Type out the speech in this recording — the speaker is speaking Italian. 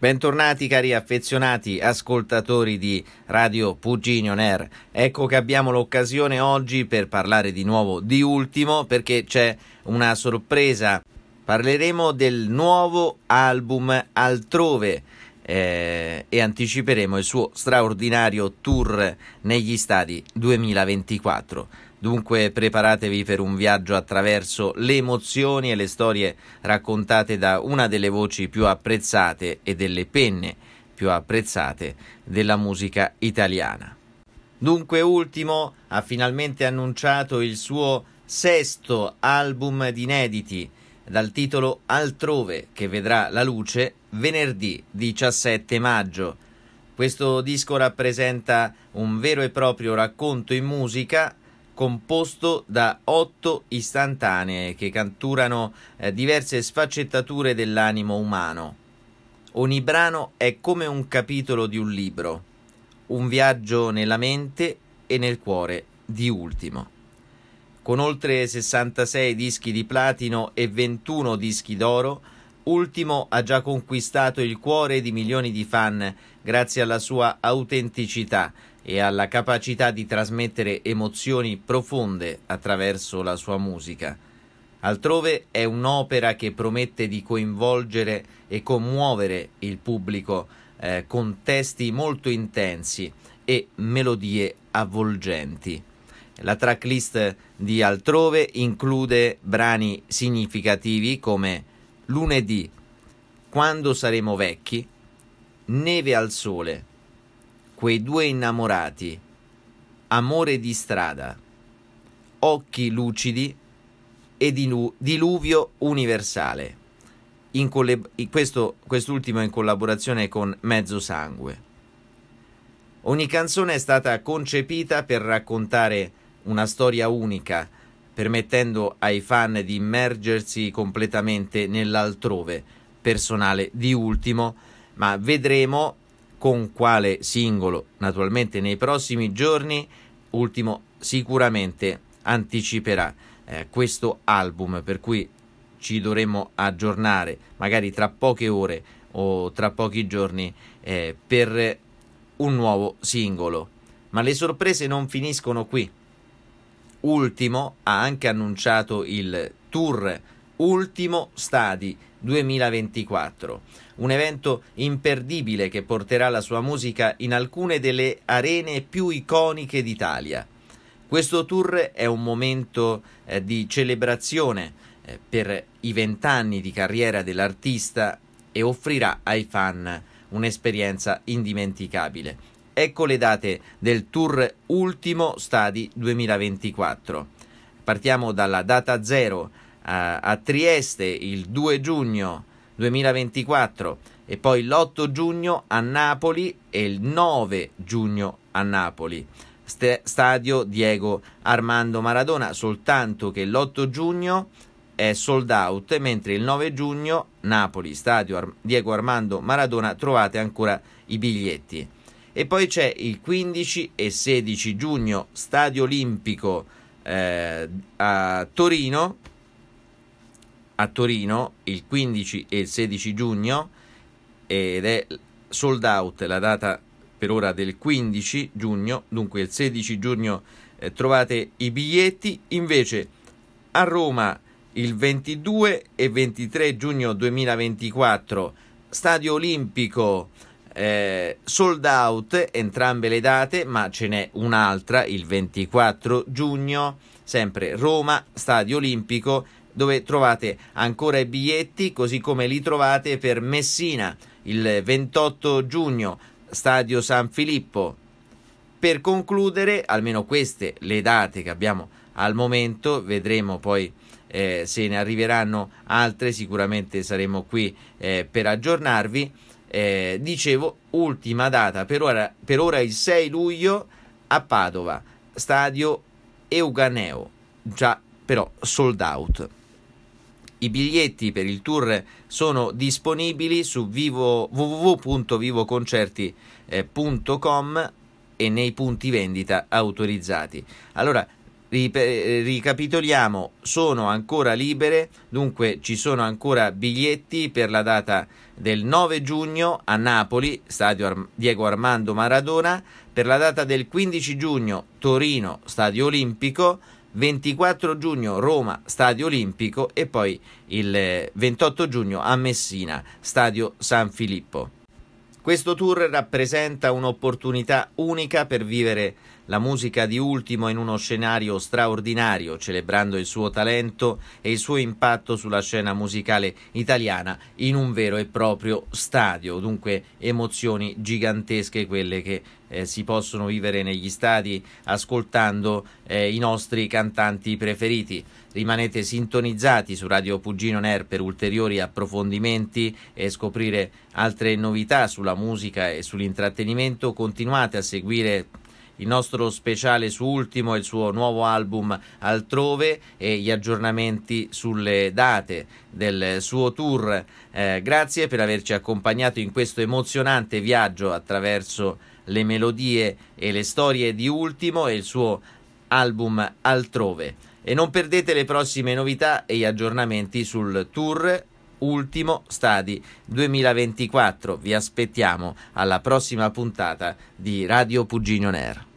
Bentornati cari affezionati ascoltatori di Radio Puginio Air. Ecco che abbiamo l'occasione oggi per parlare di nuovo di ultimo perché c'è una sorpresa. Parleremo del nuovo album Altrove eh, e anticiperemo il suo straordinario tour negli stadi 2024. Dunque preparatevi per un viaggio attraverso le emozioni e le storie raccontate da una delle voci più apprezzate e delle penne più apprezzate della musica italiana. Dunque Ultimo ha finalmente annunciato il suo sesto album di inediti dal titolo Altrove che vedrà la luce venerdì 17 maggio. Questo disco rappresenta un vero e proprio racconto in musica composto da otto istantanee che catturano eh, diverse sfaccettature dell'animo umano. Ogni brano è come un capitolo di un libro, un viaggio nella mente e nel cuore di ultimo. Con oltre 66 dischi di platino e 21 dischi d'oro, Ultimo ha già conquistato il cuore di milioni di fan grazie alla sua autenticità, e alla capacità di trasmettere emozioni profonde attraverso la sua musica. Altrove è un'opera che promette di coinvolgere e commuovere il pubblico eh, con testi molto intensi e melodie avvolgenti. La tracklist di Altrove include brani significativi come Lunedì, Quando saremo vecchi, Neve al sole, quei due innamorati, amore di strada, occhi lucidi e dilu- diluvio universale. In colle- questo, quest'ultimo in collaborazione con Mezzo Sangue. Ogni canzone è stata concepita per raccontare una storia unica, permettendo ai fan di immergersi completamente nell'altrove personale di ultimo, ma vedremo con quale singolo naturalmente nei prossimi giorni ultimo sicuramente anticiperà eh, questo album per cui ci dovremmo aggiornare magari tra poche ore o tra pochi giorni eh, per un nuovo singolo ma le sorprese non finiscono qui ultimo ha anche annunciato il tour ultimo stadi 2024. Un evento imperdibile che porterà la sua musica in alcune delle arene più iconiche d'Italia. Questo tour è un momento eh, di celebrazione eh, per i vent'anni di carriera dell'artista e offrirà ai fan un'esperienza indimenticabile. Ecco le date del tour ultimo Stadi 2024. Partiamo dalla data 0 a, Trieste il 2 giugno 2024 e poi l'8 giugno a Napoli e il 9 giugno a Napoli. St- stadio Diego Armando Maradona, soltanto che l'8 giugno è sold out, mentre il 9 giugno Napoli, stadio Ar- Diego Armando Maradona, trovate ancora i biglietti. E poi c'è il 15 e 16 giugno, stadio olimpico eh, a Torino, a Torino il 15 e il 16 giugno ed è sold out la data per ora del 15 giugno, dunque il 16 giugno eh, trovate i biglietti, invece a Roma il 22 e 23 giugno 2024 Stadio Olimpico eh, sold out entrambe le date, ma ce n'è un'altra il 24 giugno, sempre Roma, Stadio Olimpico dove trovate ancora i biglietti, così come li trovate per Messina il 28 giugno, Stadio San Filippo. Per concludere, almeno queste le date che abbiamo al momento, vedremo poi eh, se ne arriveranno altre, sicuramente saremo qui eh, per aggiornarvi. Eh, dicevo, ultima data per ora, per ora il 6 luglio a Padova, stadio Euganeo, già però sold out. I biglietti per il tour sono disponibili su vivo, www.vivoconcerti.com eh, e nei punti vendita autorizzati. Allora, ricapitoliamo, sono ancora libere, dunque ci sono ancora biglietti per la data del 9 giugno a Napoli, stadio Diego Armando Maradona, per la data del 15 giugno Torino, stadio olimpico, 24 giugno Roma, Stadio Olimpico e poi il 28 eh, giugno a Messina, Stadio San Filippo. Questo tour rappresenta un'opportunità unica per vivere la musica di Ultimo in uno scenario straordinario, celebrando il suo talento e il suo impatto sulla scena musicale italiana in un vero e proprio stadio, dunque emozioni gigantesche quelle che eh, si possono vivere negli stadi ascoltando eh, i nostri cantanti preferiti. Rimanete sintonizzati su Radio Pugino Ner per ulteriori approfondimenti e scoprire altre novità sulla musica e sull'intrattenimento. Continuate a seguire il nostro speciale su Ultimo e il suo nuovo album Altrove e gli aggiornamenti sulle date del suo tour. Eh, grazie per averci accompagnato in questo emozionante viaggio attraverso le melodie e le storie di Ultimo e il suo album Altrove. E non perdete le prossime novità e gli aggiornamenti sul tour Ultimo Stadi 2024. Vi aspettiamo alla prossima puntata di Radio Pugino Nair.